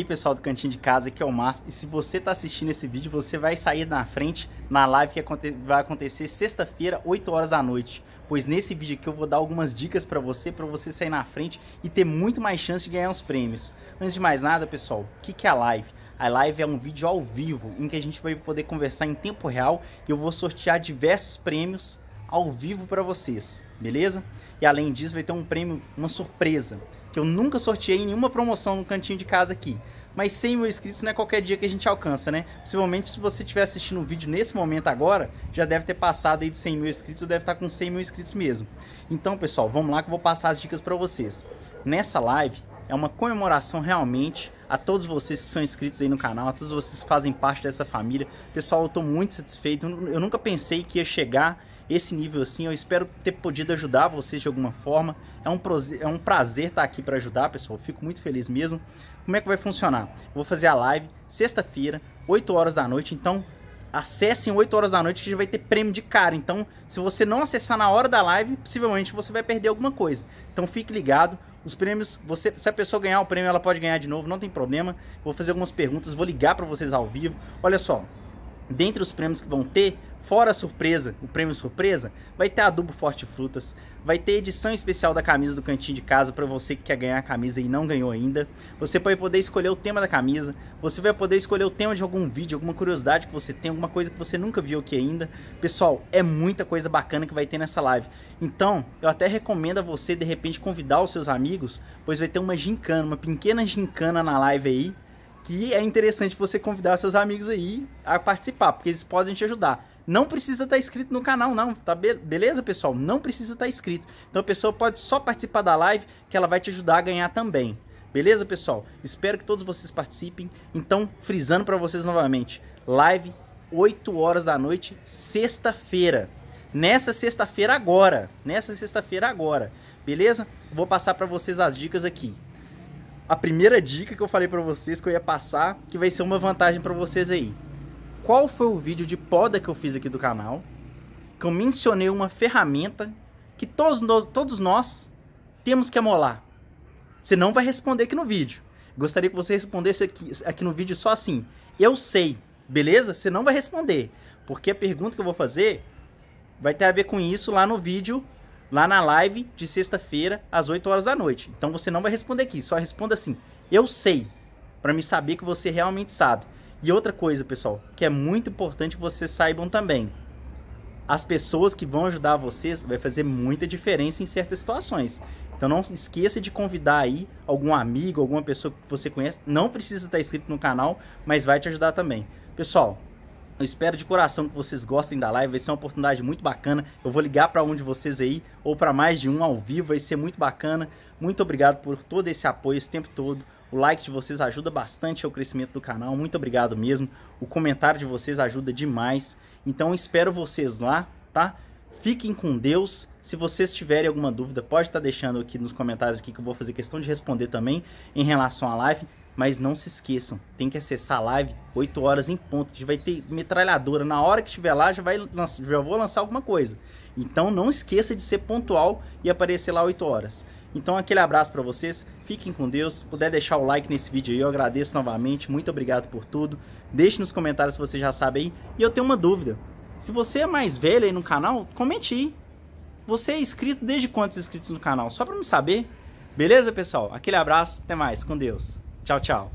E aí pessoal do Cantinho de Casa, aqui é o Márcio, e se você está assistindo esse vídeo, você vai sair na frente na live que vai acontecer sexta-feira, 8 horas da noite, pois nesse vídeo aqui eu vou dar algumas dicas para você, para você sair na frente e ter muito mais chance de ganhar uns prêmios. Antes de mais nada pessoal, o que, que é a live? A live é um vídeo ao vivo, em que a gente vai poder conversar em tempo real e eu vou sortear diversos prêmios ao vivo para vocês, beleza? E além disso vai ter um prêmio, uma surpresa que eu nunca sorteei em nenhuma promoção no cantinho de casa aqui. Mas 100 mil inscritos não é qualquer dia que a gente alcança, né? Possivelmente, se você estiver assistindo o vídeo nesse momento agora, já deve ter passado aí de 100 mil inscritos, ou deve estar com 100 mil inscritos mesmo. Então, pessoal, vamos lá que eu vou passar as dicas para vocês. Nessa live, é uma comemoração realmente a todos vocês que são inscritos aí no canal, a todos vocês que fazem parte dessa família. Pessoal, eu estou muito satisfeito. Eu nunca pensei que ia chegar esse nível assim. Eu espero ter podido ajudar vocês de alguma forma. É um, é um prazer estar aqui para ajudar, pessoal. Eu fico muito feliz mesmo. Como é que vai funcionar? Eu vou fazer a live sexta-feira, 8 horas da noite. Então, acessem 8 horas da noite que a gente vai ter prêmio de cara. Então, se você não acessar na hora da live, possivelmente você vai perder alguma coisa. Então, fique ligado. Os prêmios, você, se a pessoa ganhar o prêmio, ela pode ganhar de novo, não tem problema. Vou fazer algumas perguntas, vou ligar para vocês ao vivo. Olha só, dentre os prêmios que vão ter, Fora a surpresa, o prêmio surpresa, vai ter adubo forte frutas, vai ter edição especial da camisa do cantinho de casa para você que quer ganhar a camisa e não ganhou ainda. Você vai poder escolher o tema da camisa, você vai poder escolher o tema de algum vídeo, alguma curiosidade que você tem, alguma coisa que você nunca viu aqui ainda. Pessoal, é muita coisa bacana que vai ter nessa live. Então, eu até recomendo a você de repente convidar os seus amigos, pois vai ter uma gincana, uma pequena gincana na live aí, que é interessante você convidar seus amigos aí a participar, porque eles podem te ajudar não precisa tá estar inscrito no canal, não, tá? Be beleza, pessoal? Não precisa tá estar inscrito. Então a pessoa pode só participar da live, que ela vai te ajudar a ganhar também. Beleza, pessoal? Espero que todos vocês participem. Então, frisando para vocês novamente, live 8 horas da noite, sexta-feira. Nessa sexta-feira agora, nessa sexta-feira agora. Beleza? Vou passar para vocês as dicas aqui. A primeira dica que eu falei para vocês que eu ia passar, que vai ser uma vantagem para vocês aí qual foi o vídeo de poda que eu fiz aqui do canal, que eu mencionei uma ferramenta que todos nós, todos nós temos que amolar. Você não vai responder aqui no vídeo. Gostaria que você respondesse aqui, aqui no vídeo só assim, eu sei, beleza? Você não vai responder, porque a pergunta que eu vou fazer vai ter a ver com isso lá no vídeo, lá na live de sexta-feira, às 8 horas da noite. Então você não vai responder aqui, só responda assim, eu sei, para me saber que você realmente sabe. E outra coisa, pessoal, que é muito importante vocês saibam também. As pessoas que vão ajudar vocês vai fazer muita diferença em certas situações. Então não esqueça de convidar aí algum amigo, alguma pessoa que você conhece. Não precisa estar inscrito no canal, mas vai te ajudar também. Pessoal, eu espero de coração que vocês gostem da live, vai ser uma oportunidade muito bacana. Eu vou ligar para um de vocês aí, ou para mais de um ao vivo, vai ser muito bacana. Muito obrigado por todo esse apoio esse tempo todo. O like de vocês ajuda bastante ao crescimento do canal, muito obrigado mesmo. O comentário de vocês ajuda demais. Então espero vocês lá, tá? Fiquem com Deus. Se vocês tiverem alguma dúvida, pode estar tá deixando aqui nos comentários aqui que eu vou fazer questão de responder também em relação à live. Mas não se esqueçam, tem que acessar a live 8 horas em ponto. A gente vai ter metralhadora. Na hora que estiver lá, já, vai já vou lançar alguma coisa. Então não esqueça de ser pontual e aparecer lá 8 horas. Então aquele abraço para vocês, fiquem com Deus, se puder deixar o like nesse vídeo aí, eu agradeço novamente, muito obrigado por tudo. Deixe nos comentários se você já sabe aí. E eu tenho uma dúvida, se você é mais velho aí no canal, comente aí. Você é inscrito desde quantos inscritos no canal? Só para me saber. Beleza, pessoal? Aquele abraço, até mais, com Deus. Tchau, tchau.